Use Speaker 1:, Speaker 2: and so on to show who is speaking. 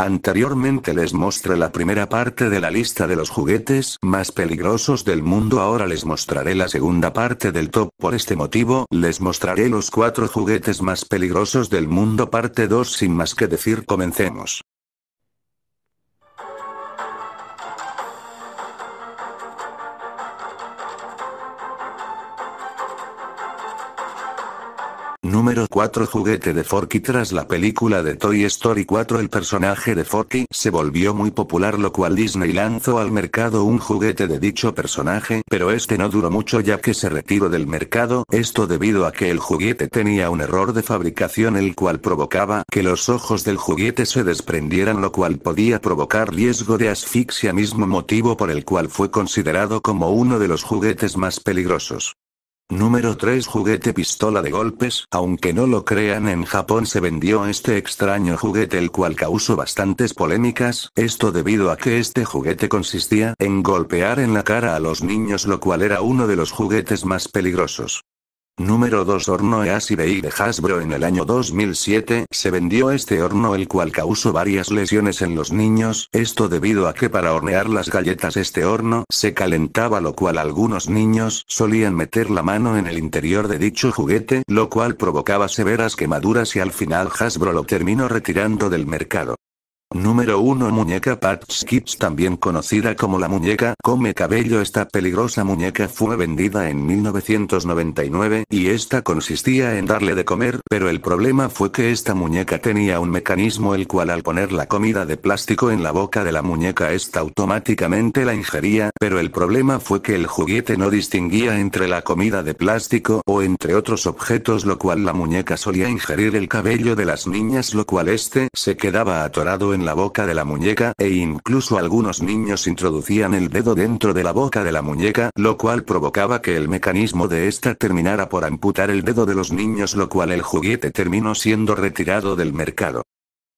Speaker 1: Anteriormente les mostré la primera parte de la lista de los juguetes más peligrosos del mundo ahora les mostraré la segunda parte del top por este motivo les mostraré los cuatro juguetes más peligrosos del mundo parte 2 sin más que decir comencemos. Número 4 Juguete de Forky Tras la película de Toy Story 4 el personaje de Forky se volvió muy popular lo cual Disney lanzó al mercado un juguete de dicho personaje pero este no duró mucho ya que se retiró del mercado esto debido a que el juguete tenía un error de fabricación el cual provocaba que los ojos del juguete se desprendieran lo cual podía provocar riesgo de asfixia mismo motivo por el cual fue considerado como uno de los juguetes más peligrosos. Número 3 Juguete pistola de golpes, aunque no lo crean en Japón se vendió este extraño juguete el cual causó bastantes polémicas, esto debido a que este juguete consistía en golpear en la cara a los niños lo cual era uno de los juguetes más peligrosos. Número 2 Horno Easy de Hasbro En el año 2007 se vendió este horno el cual causó varias lesiones en los niños, esto debido a que para hornear las galletas este horno se calentaba lo cual algunos niños solían meter la mano en el interior de dicho juguete, lo cual provocaba severas quemaduras y al final Hasbro lo terminó retirando del mercado. Número 1 Muñeca Patch Kids también conocida como la muñeca Come Cabello Esta peligrosa muñeca fue vendida en 1999 y esta consistía en darle de comer pero el problema fue que esta muñeca tenía un mecanismo el cual al poner la comida de plástico en la boca de la muñeca esta automáticamente la ingería pero el problema fue que el juguete no distinguía entre la comida de plástico o entre otros objetos lo cual la muñeca solía ingerir el cabello de las niñas lo cual este se quedaba atorado en en la boca de la muñeca e incluso algunos niños introducían el dedo dentro de la boca de la muñeca, lo cual provocaba que el mecanismo de esta terminara por amputar el dedo de los niños, lo cual el juguete terminó siendo retirado del mercado.